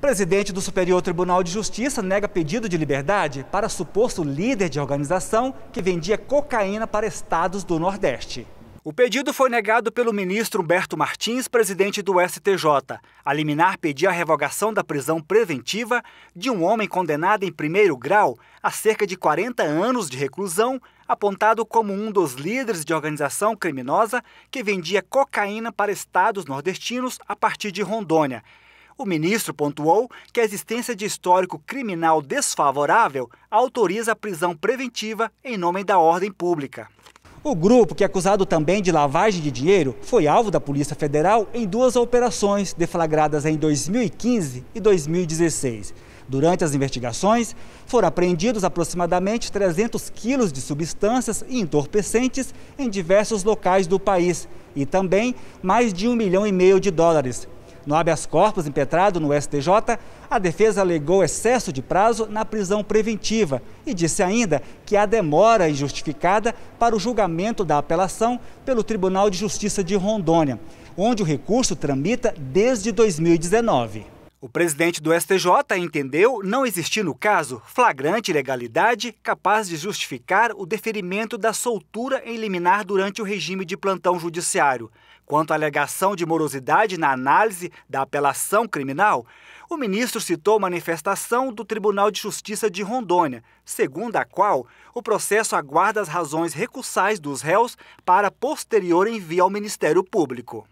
Presidente do Superior Tribunal de Justiça nega pedido de liberdade para suposto líder de organização que vendia cocaína para estados do Nordeste. O pedido foi negado pelo ministro Humberto Martins, presidente do STJ. A liminar pedia a revogação da prisão preventiva de um homem condenado em primeiro grau a cerca de 40 anos de reclusão, apontado como um dos líderes de organização criminosa que vendia cocaína para estados nordestinos a partir de Rondônia. O ministro pontuou que a existência de histórico criminal desfavorável autoriza a prisão preventiva em nome da ordem pública. O grupo, que é acusado também de lavagem de dinheiro, foi alvo da Polícia Federal em duas operações deflagradas em 2015 e 2016. Durante as investigações, foram apreendidos aproximadamente 300 quilos de substâncias e entorpecentes em diversos locais do país e também mais de um milhão e meio de dólares no habeas corpus impetrado no STJ, a defesa alegou excesso de prazo na prisão preventiva e disse ainda que há demora injustificada para o julgamento da apelação pelo Tribunal de Justiça de Rondônia, onde o recurso tramita desde 2019. O presidente do STJ entendeu não existir no caso flagrante ilegalidade capaz de justificar o deferimento da soltura em liminar durante o regime de plantão judiciário. Quanto à alegação de morosidade na análise da apelação criminal, o ministro citou manifestação do Tribunal de Justiça de Rondônia, segundo a qual o processo aguarda as razões recursais dos réus para posterior envio ao Ministério Público.